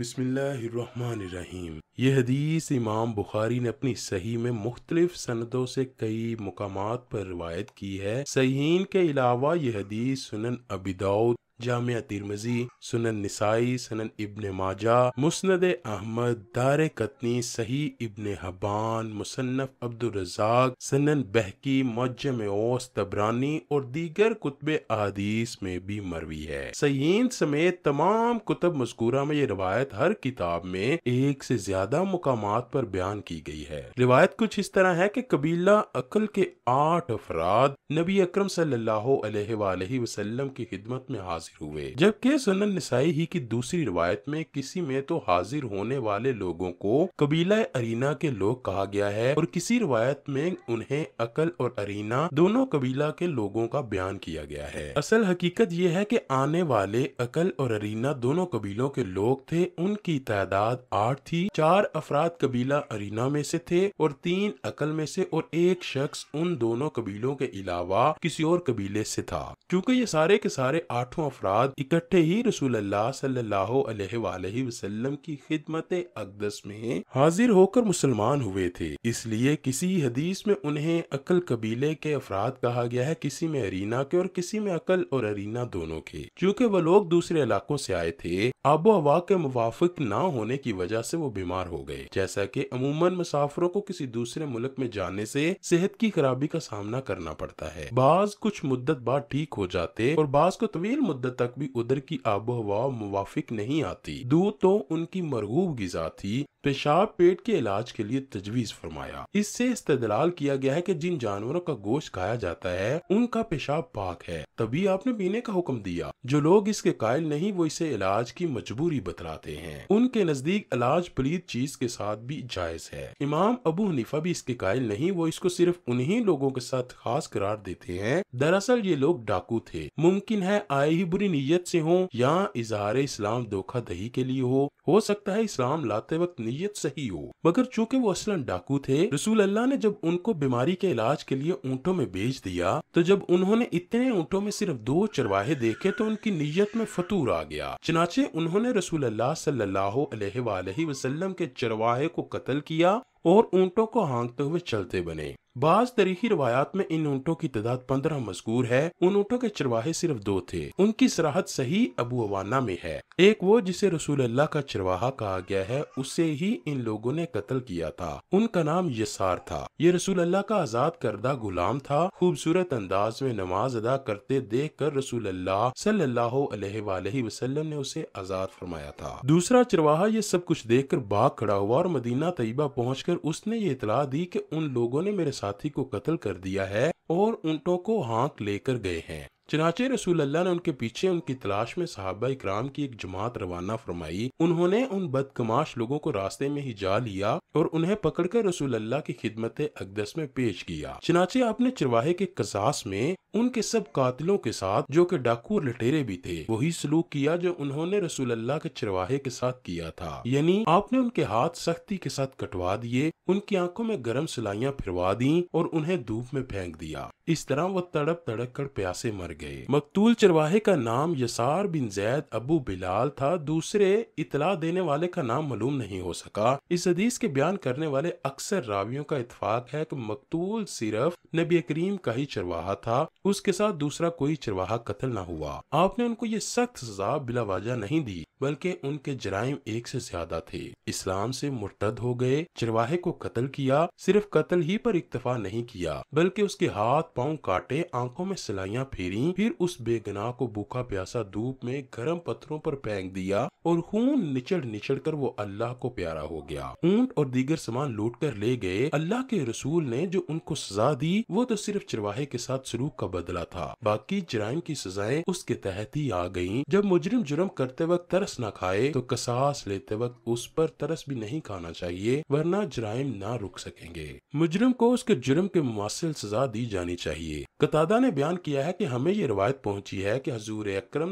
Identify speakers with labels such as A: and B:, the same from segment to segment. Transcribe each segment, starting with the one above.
A: बिसमीम यह हदीस इमाम बुखारी ने अपनी सही में मुख्तलिफ सनदों से कई मकाम पर रवायत की है सहीन के अलावा यह हदीस सुनन अबिदाउद जामिया तिरमजी सुनन नसाई सनन इब्न माजा मुस्नद अहमद दार कतनी सही इबन हबान मुसन्फ अब्दुलरजाक सनन बहकी मौजम ओस तबरानी और दीगर कुतब अदीस में भी मरवी है सयीन समेत तमाम कुतब मजकूरा में ये रवायत हर किताब में एक से ज्यादा मुकाम पर बयान की गई है रिवायत कुछ इस तरह है की कबीला अकल के आठ अफराद नबी अक्रम सल्लल्लाहु अलैहि की खिदमत में हाजिर हाजिर हुए जबकि सनन नसाई ही की दूसरी रिवायत में किसी में तो हाजिर होने वाले लोगों को कबीला अरीना के लोग कहा गया है और किसी रिवायत में उन्हें अकल और अरीना दोनों कबीला के लोगों का बयान किया गया है असल हकीकत यह है की आने वाले अकल और अरीना दोनों कबीलों के लोग थे उनकी तादाद आठ थी चार अफराद कबीला अरीना में से थे और तीन अकल में से और एक शख्स उन दोनों कबीलों के अलावा किसी और कबीले से था क्योंकि ये सारे के सारे आठों अफराद इकट्ठे ही रसूल अल्लाह वसल्लम की खिदमत अकदस में हाजिर होकर मुसलमान हुए थे इसलिए किसी हदीस में उन्हें अकल कबीले के अफराद कहा गया है किसी में अरीना के और किसी में अकल और अरीना दोनों के चूँकि वह लोग दूसरे इलाकों से आए थे आबो हवा के मुवाफिक न होने की वजह से वो बीमार हो गए जैसा की अमूमन मुसाफरों को किसी दूसरे मुल्क में जाने से सेहत की खराबी का सामना करना पड़ता है बाज कुछ मुद्दत बाद ठीक हो जाते और बाज को तवील मुद्दत तक भी उधर की आबो हवा नहीं आती दूध तो उनकी मरगूब गजा थी पेशाब पेट के इलाज के लिए तजवीज फरमाया इससे इस्तेदलाल किया गया है कि जिन जानवरों का गोश्त खाया जाता है उनका पेशाब पाक है तभी आपने पीने का हुक्म दिया जो लोग इसके कायल नहीं वो इसे इलाज की मजबूरी बतलाते हैं उनके नजदीक इलाज पलीद चीज के साथ भी जायज है इमाम अबू हनीफा भी इसके कायल नहीं वो इसको सिर्फ उन्ही लोगों के साथ खास करार देते हैं दरअसल ये लोग डाकू थे मुमकिन है आए ही बुरी नीयत ऐसी हो या इजहार इस्लाम दही के लिए हो हो सकता है इस्लाम लाते वक्त नीयत सही हो मगर चूंकि वो असलन डाकू थे रसूल अल्लाह ने जब उनको बीमारी के इलाज के लिए ऊँटों में बेच दिया तो जब उन्होंने इतने ऊँटों में सिर्फ दो चरवाहे देखे तो उनकी नीयत में फतूर आ गया चनाचे उन्होंने रसूल अल्लाह सल्लल्लाहु अलैहि वसल्लम के चरवाहे को कत्ल किया और ऊँटों को हाँकते हुए चलते बने बाज तरीकी रवायात में इन ऊँटों की तादाद पंद्रह मजकूर है उन ऊँटों के चरवाहे सिर्फ दो थे उनकी सराहत सही अबू अवाना में है एक वो जिसे रसूल अल्लाह का चरवाहा कहा गया है उसे ही इन लोगों ने कत्ल किया था उनका नाम यसार था ये रसूल अल्लाह का आजाद करदा गुलाम था खूबसूरत अंदाज में नमाज अदा करते देख कर रसूल अल्लाह सल्लल्लाहु ने उसे आजाद फरमाया था दूसरा चरवाहा ये सब कुछ देख कर भाग खड़ा हुआ और मदीना तयबा पहुँच पूछकर उसने ये इतला दी कि उन लोगों ने मेरे साथी को कत्ल कर दिया है और ऊँटों को हाँक लेकर गए हैं चनाचे रसूल अल्लाह ने उनके पीछे उनकी तलाश में सहाबा इक्राम की एक जमात रवाना फरमाई उन्होंने उन बदकमाश लोगों को रास्ते में ही जा लिया और उन्हें पकड़कर रसूल अल्लाह की खिदमत अकदस में पेश किया चनाचे आपने चरवाहे के कसास में उनके सब कातिलों के साथ जो कि डाकू और लटेरे भी थे वही सलूक किया जो उन्होंने रसूल अल्लाह के चरवाहे के साथ किया था यानी आपने उनके हाथ सख्ती के साथ कटवा दिए उनकी आंखों में गर्म सिलाइया फिरवा दी और उन्हें धूप में फेंक दिया इस तरह वो तड़प तड़प कर प्यासे मर गए मकतूल चरवाहे का नाम यसार बिन जैद अबू बिलाल था दूसरे इतला देने वाले का नाम मालूम नहीं हो सका इस हदीस के बयान करने वाले अक्सर रावियों का इतफाक है की मकतूल सिर्फ नबी करीम का ही चरवाहा था उसके साथ दूसरा कोई चरवाहा कतल न हुआ आपने उनको ये सख्त सजा बिलावाजा नहीं दी बल्कि उनके जराइम एक से ज्यादा थे इस्लाम से मुर्तद हो गए चरवाहे को कत्ल किया सिर्फ कत्ल ही पर इक्तफा नहीं किया बल्कि उसके हाथ पांव काटे आंखों में सिलाइयाँ फेरी नहीं फिर उस बेगनाह को भूखा प्यासा धूप में गर्म पत्थरों पर फेंक दिया और खून निचड़ निचड़ कर वो अल्लाह को प्यारा हो गया ऊंट और दीगर सामान लूट कर ले गए अल्लाह के रसूल ने जो उनको सजा दी वो तो सिर्फ चरवाहे के साथ सलूक का बदला था बाकी जराइम की सजाएं उसके तहत ही आ गयी जब मुजरिम जुर्म करते वक्त तरस न खाए तो कसास लेते वक्त उस पर तरस भी नहीं खाना चाहिए वरना जराइम ना रुक सकेंगे मुजरिम को उसके जुर्म के मुसिल सजा दी जानी चाहिए कतादा ने बयान किया है की हमें ये रवायत पहुंची है कि हजूर अक्रम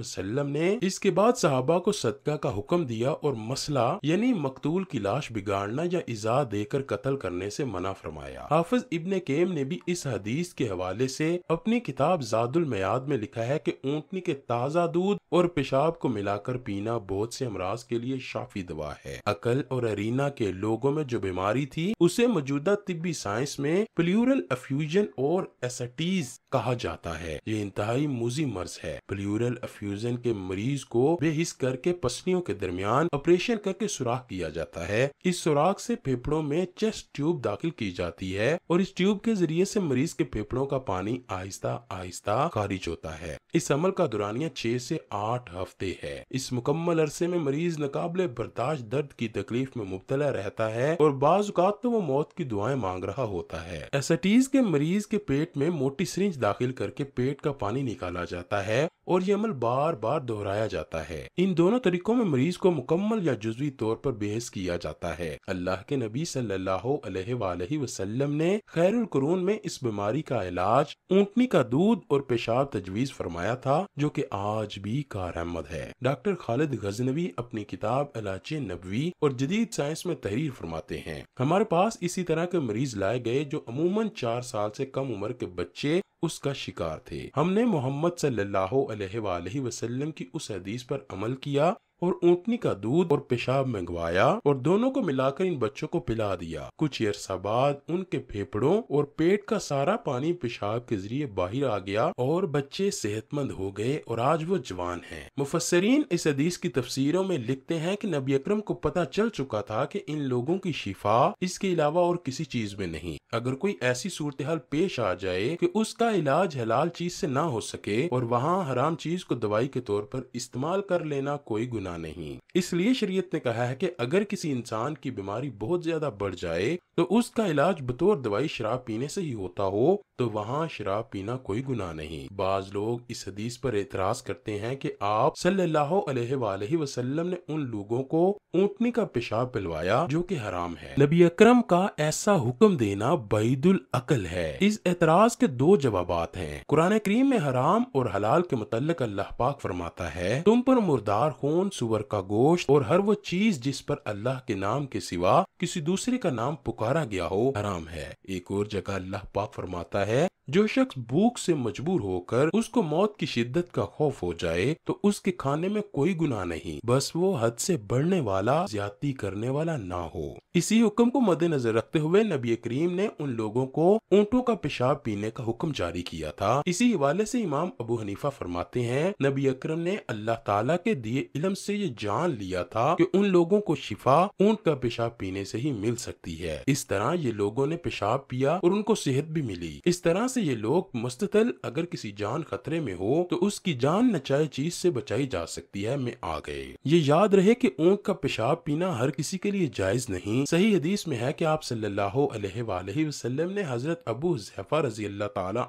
A: वसल्लम ने इसके बाद साहबा को सदका का हुक्म दिया और मसला यानी मकतूल की लाश बिगाड़ना या इजा देकर कत्ल करने से मना फरमाया हाफिज इबन केम ने भी इस हदीस के हवाले से अपनी किताब जादुल मयाद में लिखा है कि ऊँटनी के ताज़ा दूध और पेशाब को मिलाकर पीना बहुत से अमराज के लिए शाफी दवा है अकल और अरीना के लोगों में जो बीमारी थी उसे मौजूदा तिब्बी साइंस में प्लूरल अफ्यूजन और एसटीज मरीज कहा जाता है ये इंतहाई मोजी मर्ज है प्लूरल अफ्यूजन के मरीज को बेहिस करके पसलियों के दरमियान ऑपरेशन करके सुराख किया जाता है इस सुराख से फेफड़ों में चेस्ट ट्यूब दाखिल की जाती है और इस ट्यूब के जरिए से मरीज के फेफड़ों का पानी आहिस्ता आहिस्ता खारिज होता है इस अमल का दुरानिया छह से आठ हफ्ते है इस मुकम्मल अरसे में मरीज नकाबले बर्दाश्त दर्द की तकलीफ में मुबतला रहता है और बाजात तो वो मौत की दुआएं मांग रहा होता है एसटीज के मरीज के पेट में मोटी सिरिंज दाखिल करके पेट का पानी निकाला जाता है और ये अमल बार बार दोहराया जाता है इन दोनों तरीकों में मरीज को मुकम्मल या जुजवी तौर पर बेहस किया जाता है अल्लाह के नबी सल्लल्लाहु अलैहि वसल्लम ने खैरुल कुरून में इस बीमारी का इलाज ऊँटनी का दूध और पेशाब तजवीज फरमाया था जो की आज भी कार अहमद है डॉक्टर खालिद गजनवी अपनी किताब अलाच नबी और जदीद साइंस में तहरीर फरमाते हैं हमारे पास इसी तरह के मरीज लाए गए जो अमूमन चार साल ऐसी कम उम्र के बच्चे उसका शिकार थे हमने मोहम्मद सल्लल्लाहु अलैहि वसल्लम की उस हदीस पर अमल किया और ऊँटनी का दूध और पेशाब मंगवाया और दोनों को मिलाकर इन बच्चों को पिला दिया कुछ अरसा बाद उनके फेफड़ों और पेट का सारा पानी पेशाब के जरिए बाहर आ गया और बच्चे सेहतमंद हो गए और आज वो जवान है मुफसरीन इस अदीस की तफसीरों में लिखते हैं की नबी अक्रम को पता चल चुका था की इन लोगों की शिफा इसके अलावा और किसी चीज में नहीं अगर कोई ऐसी सूरत हाल पेश आ जाए की उसका इलाज हलाल चीज ऐसी ना हो सके और वहाँ हराम चीज को दवाई के तौर पर इस्तेमाल कर लेना कोई गुना गुना नहीं इसलिए शरीयत ने कहा है कि अगर किसी इंसान की बीमारी बहुत ज्यादा बढ़ जाए तो उसका इलाज बतौर दवाई शराब पीने से ही होता हो तो वहाँ शराब पीना कोई गुना नहीं बाज लोग इस हदीस पर एतराज करते हैं कि आप सल्लल्लाहु अलैहि सल्लाह वसल्लम ने उन लोगों को ऊँटनी का पेशाब पिलवाया जो कि हराम है नबी अक्रम का ऐसा हुक्म देना बैदुल अकल है इस एतराज के दो जवाब हैं कुरान करीम में हराम और हलाल के मुतल अल्लाह पाक फरमाता है तुम पर मुर्दार खून सुअर का गोश्त और हर वो चीज जिस पर अल्लाह के नाम के सिवा किसी दूसरे का नाम पुकारा गया हो हराम है एक और जगह अल्लाह पाक फरमाता है जो शख्स भूख से मजबूर होकर उसको मौत की शिद्दत का खौफ हो जाए तो उसके खाने में कोई गुनाह नहीं बस वो हद से बढ़ने वाला ज्यादा करने वाला ना हो इसी हुक्म को मद्देनजर रखते हुए नबी करीम ने उन लोगों को ऊँटों का पेशाब पीने का हुक्म जारी किया था इसी हवाले से इमाम अबू हनीफा फरमाते हैं नबी अक्रम ने अल्लाह ताला के दिए इलम से से ये जान लिया था कि उन लोगों को शिफा ऊंट का पेशाब पीने से ही मिल सकती है इस तरह ये लोगों ने पेशाब पिया और उनको सेहत भी मिली इस तरह से ये लोग मुस्तल अगर किसी जान खतरे में हो तो उसकी जान नचाए चीज से बचाई जा सकती है में आ गए ये याद रहे कि ऊँट का पेशाब पीना हर किसी के लिए जायज नहीं सही हदीस में है कि आप सल्लाम ने हजरत अबू हुजैफा रजी अल्लाह तला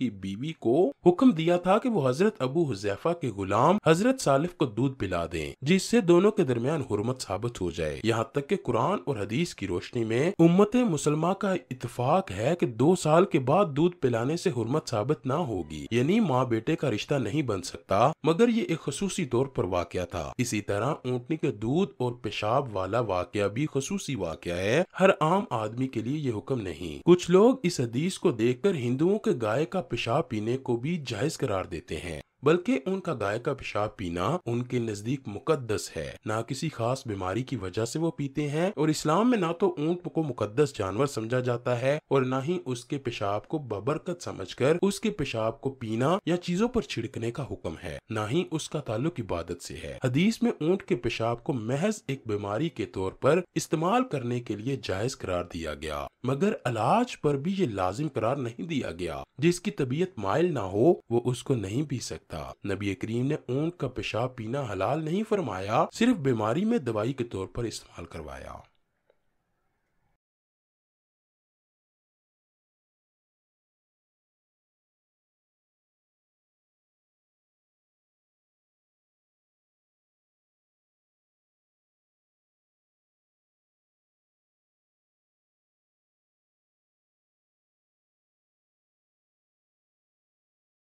A: की बीवी को हुक्म दिया था कि वो हजरत अबू हुजैफा के गुलाम हजरत सालिफ को दूध पिला फैला दें जिससे दोनों के दरमियान हुरमत साबित हो जाए यहाँ तक के कुरान और हदीस की रोशनी में उम्मत मुसलमा का इतफाक है की दो साल के बाद दूध पिलाने ऐसी हरमत साबित न होगी यानी माँ बेटे का रिश्ता नहीं बन सकता मगर ये एक खसूसी तौर पर वाक़ था इसी तरह ऊँटनी के दूध और पेशाब वाला वाक़ भी खसूसी वाक़ है हर आम आदमी के लिए ये हुक्म नहीं कुछ लोग इस हदीस को देखकर हिंदुओं के गाय का पेशाब पीने को भी जायज करार देते हैं बल्कि उनका गाय का पेशाब पीना उनके नजदीक मुक़दस है न किसी खास बीमारी की वजह से वो पीते हैं और इस्लाम में ना तो ऊँट को मुकद्दस जानवर समझा जाता है और ना ही उसके पेशाब को बबरकत समझ कर उसके पेशाब को पीना या चीजों पर छिड़कने का हुक्म है न ही उसका ताल्लुक इबादत से है हदीस में ऊंट के पेशाब को महज एक बीमारी के तौर पर इस्तेमाल करने के लिए जायज करार दिया गया मगर अलाज पर भी ये लाजिम करार नहीं दिया गया जिसकी तबीयत मायल ना हो वो उसको नहीं पी सकता नबी करीम ने ऊँट का पेशाब पीना हलाल नहीं फरमाया सिर्फ बीमारी में दवाई के तौर पर इस्तेमाल करवाया